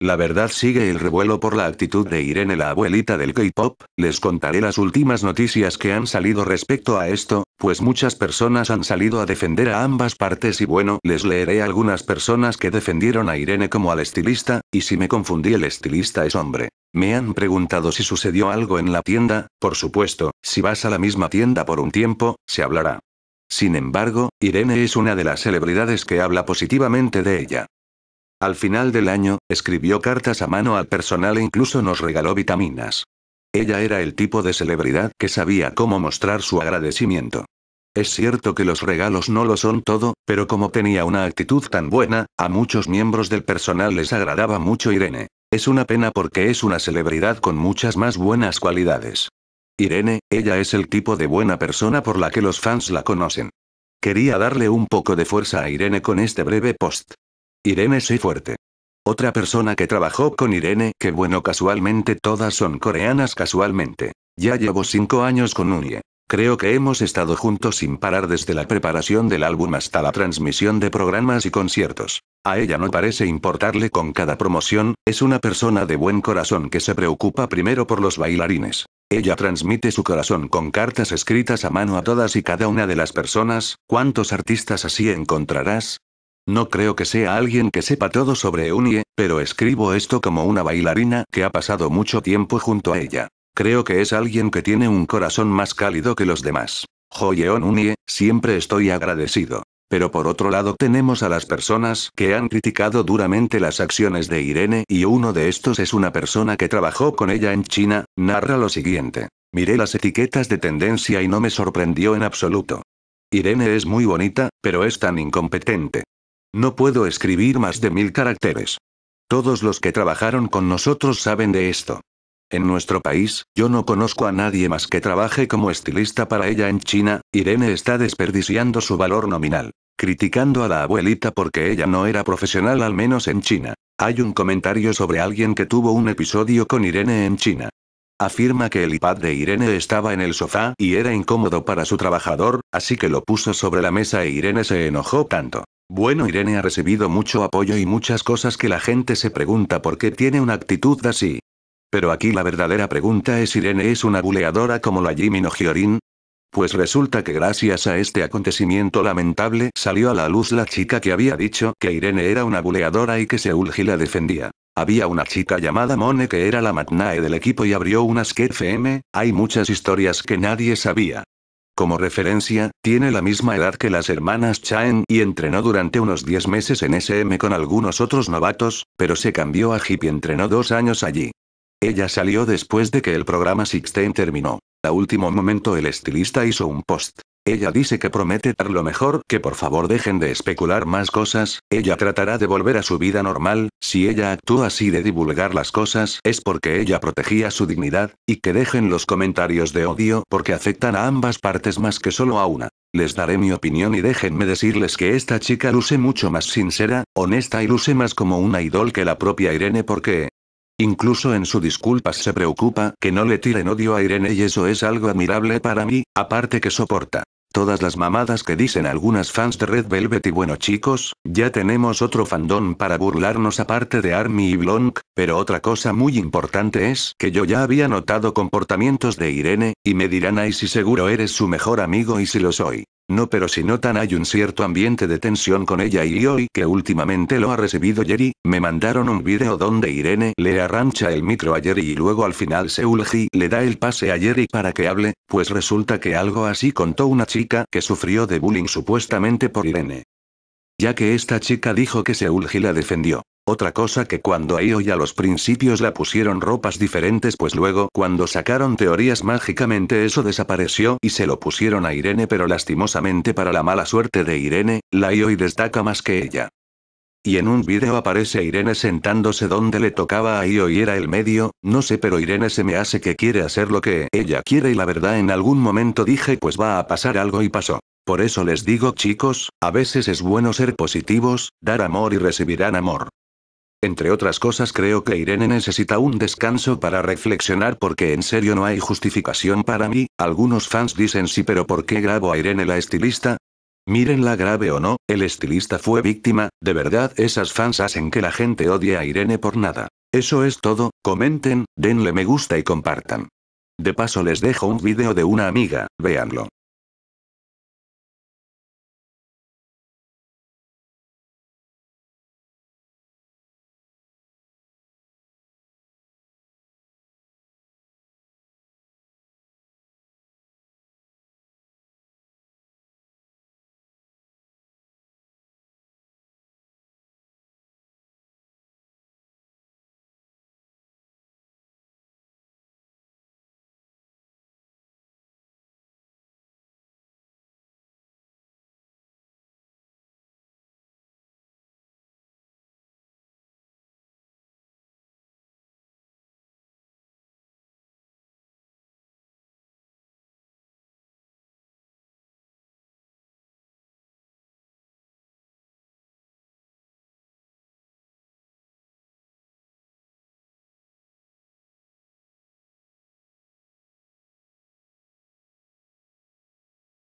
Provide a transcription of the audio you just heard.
La verdad sigue el revuelo por la actitud de Irene la abuelita del K-Pop, les contaré las últimas noticias que han salido respecto a esto, pues muchas personas han salido a defender a ambas partes y bueno, les leeré algunas personas que defendieron a Irene como al estilista, y si me confundí el estilista es hombre. Me han preguntado si sucedió algo en la tienda, por supuesto, si vas a la misma tienda por un tiempo, se hablará. Sin embargo, Irene es una de las celebridades que habla positivamente de ella. Al final del año, escribió cartas a mano al personal e incluso nos regaló vitaminas. Ella era el tipo de celebridad que sabía cómo mostrar su agradecimiento. Es cierto que los regalos no lo son todo, pero como tenía una actitud tan buena, a muchos miembros del personal les agradaba mucho Irene. Es una pena porque es una celebridad con muchas más buenas cualidades. Irene, ella es el tipo de buena persona por la que los fans la conocen. Quería darle un poco de fuerza a Irene con este breve post. Irene soy fuerte. Otra persona que trabajó con Irene, que bueno casualmente todas son coreanas casualmente. Ya llevo cinco años con Unie. Creo que hemos estado juntos sin parar desde la preparación del álbum hasta la transmisión de programas y conciertos. A ella no parece importarle con cada promoción, es una persona de buen corazón que se preocupa primero por los bailarines. Ella transmite su corazón con cartas escritas a mano a todas y cada una de las personas, ¿cuántos artistas así encontrarás? No creo que sea alguien que sepa todo sobre Unie, pero escribo esto como una bailarina que ha pasado mucho tiempo junto a ella. Creo que es alguien que tiene un corazón más cálido que los demás. Joyeon Unie, siempre estoy agradecido. Pero por otro lado tenemos a las personas que han criticado duramente las acciones de Irene y uno de estos es una persona que trabajó con ella en China, narra lo siguiente. Miré las etiquetas de tendencia y no me sorprendió en absoluto. Irene es muy bonita, pero es tan incompetente. No puedo escribir más de mil caracteres. Todos los que trabajaron con nosotros saben de esto. En nuestro país, yo no conozco a nadie más que trabaje como estilista para ella en China, Irene está desperdiciando su valor nominal. Criticando a la abuelita porque ella no era profesional al menos en China. Hay un comentario sobre alguien que tuvo un episodio con Irene en China. Afirma que el iPad de Irene estaba en el sofá y era incómodo para su trabajador, así que lo puso sobre la mesa e Irene se enojó tanto. Bueno Irene ha recibido mucho apoyo y muchas cosas que la gente se pregunta por qué tiene una actitud así. Pero aquí la verdadera pregunta es Irene es una buleadora como la Jimmy Nojorin. Pues resulta que gracias a este acontecimiento lamentable salió a la luz la chica que había dicho que Irene era una buleadora y que Seulgi la defendía. Había una chica llamada Mone que era la matnae del equipo y abrió unas que FM, hay muchas historias que nadie sabía. Como referencia, tiene la misma edad que las hermanas Chaen y entrenó durante unos 10 meses en SM con algunos otros novatos, pero se cambió a Hip y entrenó dos años allí. Ella salió después de que el programa Sixteen terminó. A último momento el estilista hizo un post. Ella dice que promete dar lo mejor, que por favor dejen de especular más cosas, ella tratará de volver a su vida normal, si ella actúa así de divulgar las cosas es porque ella protegía su dignidad, y que dejen los comentarios de odio porque afectan a ambas partes más que solo a una. Les daré mi opinión y déjenme decirles que esta chica luce mucho más sincera, honesta y luce más como una idol que la propia Irene porque... Incluso en su disculpas se preocupa que no le tiren odio a Irene y eso es algo admirable para mí, aparte que soporta. Todas las mamadas que dicen algunas fans de Red Velvet y bueno chicos, ya tenemos otro fandón para burlarnos aparte de Army y Blonk, pero otra cosa muy importante es que yo ya había notado comportamientos de Irene, y me dirán ahí si seguro eres su mejor amigo y si lo soy. No pero si notan hay un cierto ambiente de tensión con ella y hoy que últimamente lo ha recibido Jerry, me mandaron un video donde Irene le arrancha el micro a Jerry y luego al final Seulgi le da el pase a Jerry para que hable, pues resulta que algo así contó una chica que sufrió de bullying supuestamente por Irene. Ya que esta chica dijo que Seulgi la defendió. Otra cosa que cuando a Io y a los principios la pusieron ropas diferentes pues luego cuando sacaron teorías mágicamente eso desapareció y se lo pusieron a Irene pero lastimosamente para la mala suerte de Irene, la Io y destaca más que ella. Y en un video aparece Irene sentándose donde le tocaba a Io y era el medio, no sé pero Irene se me hace que quiere hacer lo que ella quiere y la verdad en algún momento dije pues va a pasar algo y pasó. Por eso les digo chicos, a veces es bueno ser positivos, dar amor y recibirán amor. Entre otras cosas creo que Irene necesita un descanso para reflexionar porque en serio no hay justificación para mí, algunos fans dicen sí pero ¿por qué grabo a Irene la estilista? Miren la grave o no, el estilista fue víctima, de verdad esas fans hacen que la gente odie a Irene por nada. Eso es todo, comenten, denle me gusta y compartan. De paso les dejo un vídeo de una amiga, véanlo.